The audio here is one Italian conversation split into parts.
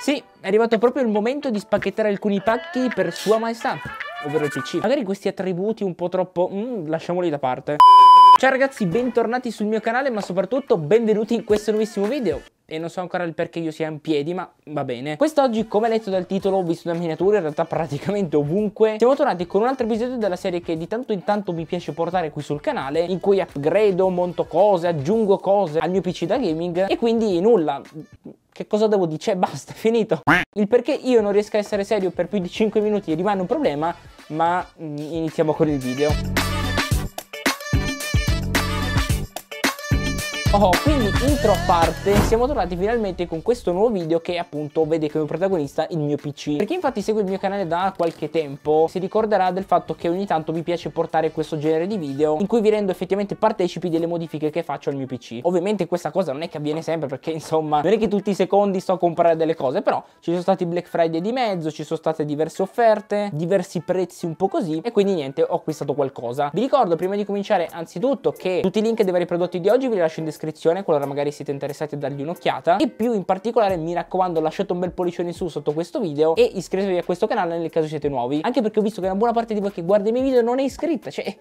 Sì, è arrivato proprio il momento di spacchettare alcuni pacchi per sua maestà, ovvero il PC. Magari questi attributi un po' troppo... Mm, lasciamoli da parte. Ciao ragazzi, bentornati sul mio canale, ma soprattutto benvenuti in questo nuovissimo video e non so ancora il perché io sia in piedi, ma va bene. Quest'oggi, come letto dal titolo, ho visto una miniatura in realtà praticamente ovunque. Siamo tornati con un altro episodio della serie che di tanto in tanto mi piace portare qui sul canale, in cui upgrado, monto cose, aggiungo cose al mio PC da gaming e quindi nulla che cosa devo dire? Cioè, basta, è finito. Il perché io non riesco a essere serio per più di 5 minuti rimane un problema, ma mm, iniziamo con il video. Oh, quindi intro a parte, siamo tornati finalmente con questo nuovo video che appunto vede come protagonista il mio PC. Per chi infatti segue il mio canale da qualche tempo si ricorderà del fatto che ogni tanto mi piace portare questo genere di video in cui vi rendo effettivamente partecipi delle modifiche che faccio al mio PC. Ovviamente questa cosa non è che avviene sempre perché insomma non è che tutti i secondi sto a comprare delle cose, però ci sono stati Black Friday di mezzo, ci sono state diverse offerte, diversi prezzi un po' così e quindi niente, ho acquistato qualcosa. Vi ricordo prima di cominciare anzitutto che tutti i link dei vari prodotti di oggi vi li lascio in descrizione descrizione qualora magari siete interessati a dargli un'occhiata e più in particolare mi raccomando lasciate un bel pollice in su sotto questo video e iscrivetevi a questo canale nel caso siete nuovi anche perché ho visto che una buona parte di voi che guarda i miei video non è iscritta cioè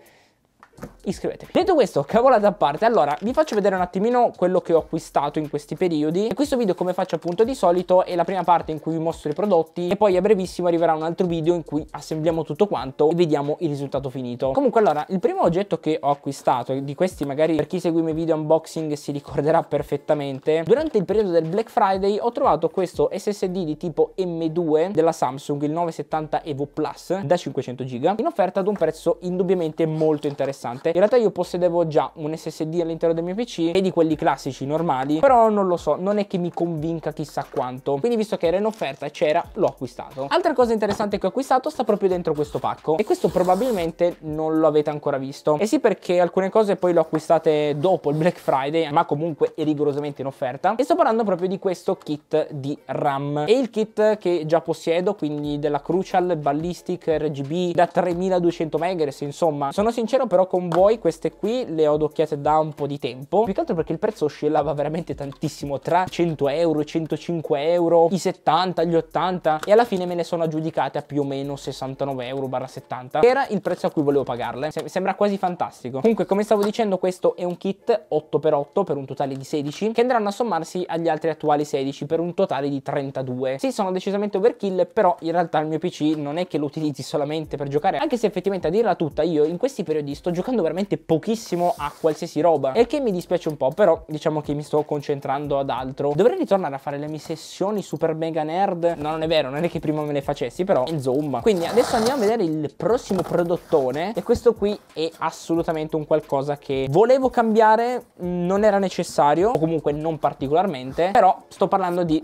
iscrivetevi. Detto questo, cavolata a parte, allora vi faccio vedere un attimino quello che ho acquistato in questi periodi. E questo video come faccio appunto di solito è la prima parte in cui vi mostro i prodotti e poi a brevissimo arriverà un altro video in cui assembliamo tutto quanto e vediamo il risultato finito. Comunque allora, il primo oggetto che ho acquistato, di questi magari per chi segue i miei video unboxing si ricorderà perfettamente, durante il periodo del Black Friday ho trovato questo SSD di tipo M2 della Samsung, il 970 Evo Plus da 500 GB, in offerta ad un prezzo indubbiamente molto interessante interessante. In realtà io possedevo già un SSD all'interno del mio PC e di quelli classici normali, però non lo so, non è che mi convinca chissà quanto. Quindi visto che era in offerta e c'era, l'ho acquistato. Altra cosa interessante che ho acquistato sta proprio dentro questo pacco e questo probabilmente non lo avete ancora visto. E sì perché alcune cose poi le ho acquistate dopo il Black Friday, ma comunque è rigorosamente in offerta. E sto parlando proprio di questo kit di RAM. È il kit che già possiedo, quindi della Crucial Ballistic RGB da 3200 MHz, insomma. Sono sincero però con con voi queste qui le ho docchiate da un po' di tempo più che altro perché il prezzo oscillava veramente tantissimo tra 100 euro, 105 euro, i 70, gli 80 e alla fine me ne sono aggiudicate a più o meno 69 euro barra 70 era il prezzo a cui volevo pagarle Sem sembra quasi fantastico comunque come stavo dicendo questo è un kit 8x8 per un totale di 16 che andranno a sommarsi agli altri attuali 16 per un totale di 32 sì sono decisamente overkill però in realtà il mio pc non è che lo utilizzi solamente per giocare anche se effettivamente a dirla tutta io in questi periodi sto giocando giocando veramente pochissimo a qualsiasi roba e che mi dispiace un po', però diciamo che mi sto concentrando ad altro. Dovrei ritornare a fare le mie sessioni super mega nerd. No, non è vero, non è che prima me le facessi, però insomma. Quindi adesso andiamo a vedere il prossimo prodottone e questo qui è assolutamente un qualcosa che volevo cambiare, non era necessario o comunque non particolarmente, però sto parlando di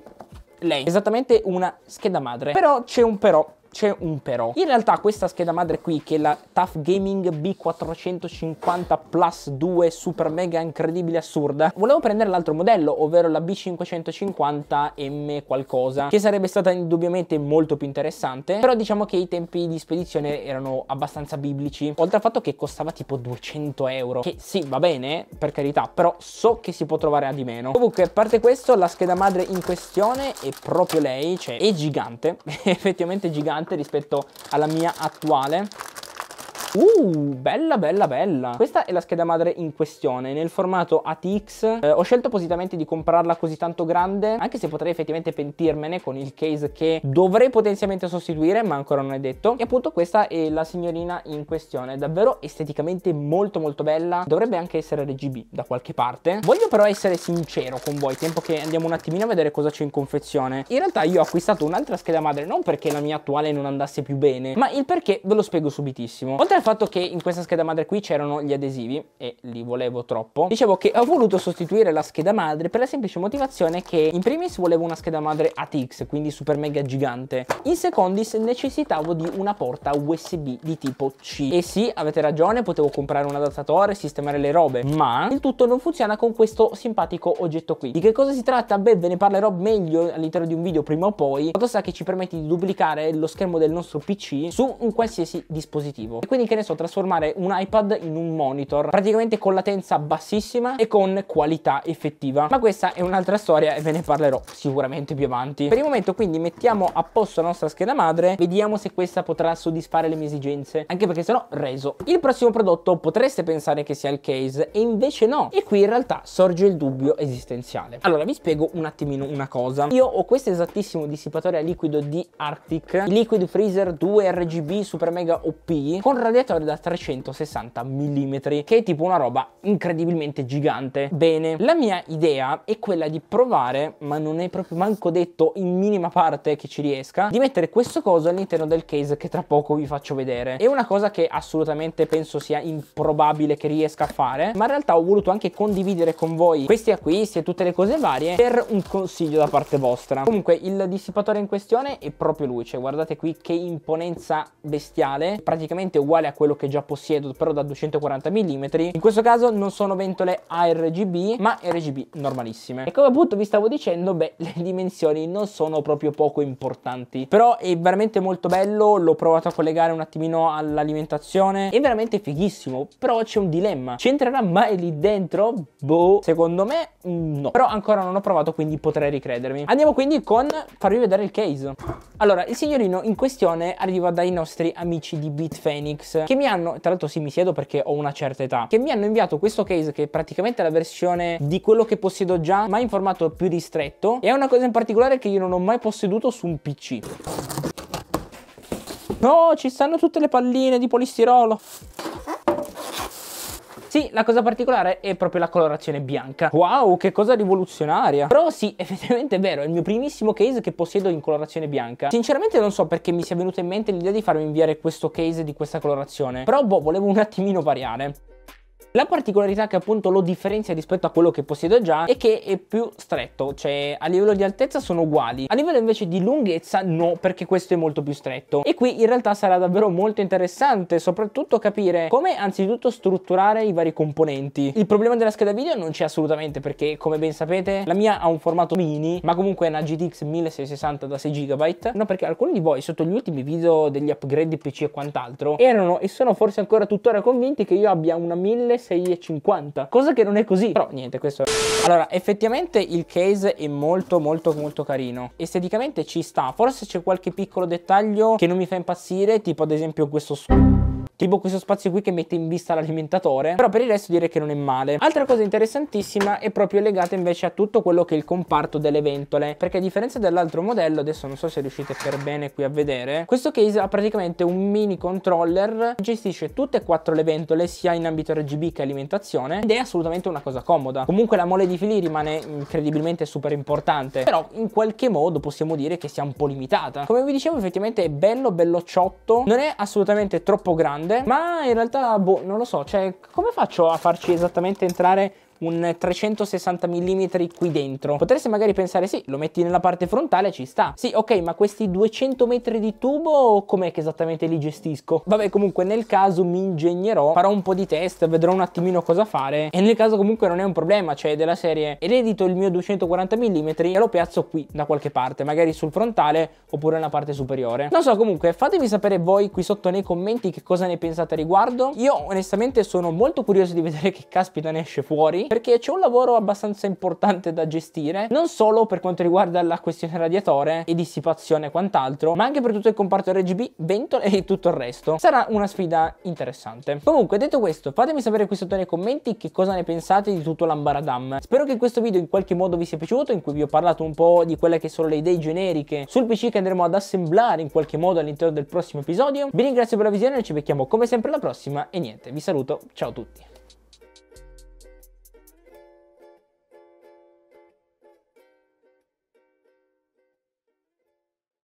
lei, esattamente una scheda madre. Però c'è un però c'è un però. In realtà questa scheda madre qui, che è la Tough Gaming B450 Plus 2 super mega incredibile assurda, volevo prendere l'altro modello, ovvero la B550M qualcosa, che sarebbe stata indubbiamente molto più interessante, però diciamo che i tempi di spedizione erano abbastanza biblici, oltre al fatto che costava tipo 200 euro, che sì, va bene, per carità, però so che si può trovare a di meno. Comunque, a parte questo, la scheda madre in questione è proprio lei, cioè è gigante, è effettivamente gigante, rispetto alla mia attuale Uh, bella bella bella. Questa è la scheda madre in questione, nel formato ATX. Eh, ho scelto appositamente di comprarla così tanto grande, anche se potrei effettivamente pentirmene con il case che dovrei potenzialmente sostituire, ma ancora non è detto. E appunto questa è la signorina in questione, davvero esteticamente molto molto bella. Dovrebbe anche essere RGB da qualche parte. Voglio però essere sincero con voi, tempo che andiamo un attimino a vedere cosa c'è in confezione. In realtà io ho acquistato un'altra scheda madre non perché la mia attuale non andasse più bene, ma il perché ve lo spiego subitissimo. Oltre al fatto che in questa scheda madre qui c'erano gli adesivi e li volevo troppo, dicevo che ho voluto sostituire la scheda madre per la semplice motivazione che in primis volevo una scheda madre ATX, quindi super mega gigante. In secondis necessitavo di una porta USB di tipo C. E sì, avete ragione, potevo comprare un adattatore, sistemare le robe, ma il tutto non funziona con questo simpatico oggetto qui. Di che cosa si tratta? Beh, ve ne parlerò meglio all'interno di un video prima o poi. La cosa che ci permette di duplicare lo schermo del nostro PC su un qualsiasi dispositivo. E quindi che ne so trasformare un iPad in un monitor praticamente con latenza bassissima e con qualità effettiva ma questa è un'altra storia e ve ne parlerò sicuramente più avanti per il momento quindi mettiamo a posto la nostra scheda madre vediamo se questa potrà soddisfare le mie esigenze anche perché sennò reso il prossimo prodotto potreste pensare che sia il case e invece no e qui in realtà sorge il dubbio esistenziale allora vi spiego un attimino una cosa io ho questo esattissimo dissipatore a liquido di Arctic Liquid Freezer 2 RGB Super Mega OP con radiazione proiettore da 360 mm, che è tipo una roba incredibilmente gigante. Bene, la mia idea è quella di provare, ma non è proprio manco detto in minima parte che ci riesca, di mettere questo coso all'interno del case che tra poco vi faccio vedere. È una cosa che assolutamente penso sia improbabile che riesca a fare, ma in realtà ho voluto anche condividere con voi questi acquisti e tutte le cose varie per un consiglio da parte vostra. Comunque il dissipatore in questione è proprio lui, cioè, guardate qui che imponenza bestiale, praticamente uguale a quello che già possiedo però da 240 mm in questo caso non sono ventole ARGB ma RGB normalissime e come appunto vi stavo dicendo beh le dimensioni non sono proprio poco importanti però è veramente molto bello l'ho provato a collegare un attimino all'alimentazione è veramente fighissimo però c'è un dilemma c'entrerà mai lì dentro? boh secondo me mm, no però ancora non ho provato quindi potrei ricredermi andiamo quindi con farvi vedere il case allora il signorino in questione arriva dai nostri amici di Beat Phoenix che mi hanno, tra l'altro sì mi siedo perché ho una certa età, che mi hanno inviato questo case che è praticamente la versione di quello che possiedo già ma in formato più ristretto e è una cosa in particolare che io non ho mai posseduto su un PC. No, ci stanno tutte le palline di polistirolo. Sì, la cosa particolare è proprio la colorazione bianca. Wow, che cosa rivoluzionaria. Però sì, effettivamente è vero, è il mio primissimo case che possiedo in colorazione bianca. Sinceramente non so perché mi sia venuta in mente l'idea di farmi inviare questo case di questa colorazione. Però boh, volevo un attimino variare. La particolarità che appunto lo differenzia rispetto a quello che possiedo già è che è più stretto, cioè a livello di altezza sono uguali, a livello invece di lunghezza no, perché questo è molto più stretto. E qui in realtà sarà davvero molto interessante, soprattutto capire come anzitutto strutturare i vari componenti. Il problema della scheda video non c'è assolutamente perché come ben sapete la mia ha un formato mini, ma comunque è una GTX 1660 da 6 GB, no perché alcuni di voi sotto gli ultimi video degli upgrade di PC e quant'altro erano e sono forse ancora tuttora convinti che io abbia una 1660 6,50. Cosa che non è così. Però niente, questo è... Allora, effettivamente il case è molto molto molto carino. Esteticamente ci sta. Forse c'è qualche piccolo dettaglio che non mi fa impazzire, tipo ad esempio questo tipo questo spazio qui che mette in vista l'alimentatore, però per il resto direi che non è male. Altra cosa interessantissima è proprio legata invece a tutto quello che è il comparto delle ventole, perché a differenza dell'altro modello, adesso non so se riuscite per bene qui a vedere, questo case ha praticamente un mini controller che gestisce tutte e quattro le ventole sia in ambito RGB che alimentazione ed è assolutamente una cosa comoda. Comunque la mole di fili rimane incredibilmente super importante, però in qualche modo possiamo dire che sia un po' limitata. Come vi dicevo effettivamente è bello bello ciotto, non è assolutamente troppo grande grande, ma in realtà, boh, non lo so, cioè, come faccio a farci esattamente entrare un 360 mm qui dentro. Potreste magari pensare sì, lo metti nella parte frontale ci sta. Sì, ok, ma questi 200 metri di tubo com'è che esattamente li gestisco? Vabbè, comunque nel caso mi ingegnerò, farò un po' di test, vedrò un attimino cosa fare e nel caso comunque non è un problema, cioè della serie eredito il mio 240 mm e lo piazzo qui da qualche parte, magari sul frontale oppure nella parte superiore. Non so, comunque fatemi sapere voi qui sotto nei commenti che cosa ne pensate a riguardo. Io onestamente sono molto curioso di vedere che caspita ne esce fuori perché c'è un lavoro abbastanza importante da gestire, non solo per quanto riguarda la questione radiatore e dissipazione e quant'altro, ma anche per tutto il comparto RGB, vento e tutto il resto. Sarà una sfida interessante. Comunque, detto questo, fatemi sapere qui sotto nei commenti che cosa ne pensate di tutto l'ambaradam. Spero che questo video in qualche modo vi sia piaciuto, in cui vi ho parlato un po' di quelle che sono le idee generiche sul PC che andremo ad assemblare in qualche modo all'interno del prossimo episodio. Vi ringrazio per la visione, ci becchiamo come sempre alla prossima e niente, vi saluto, ciao a tutti.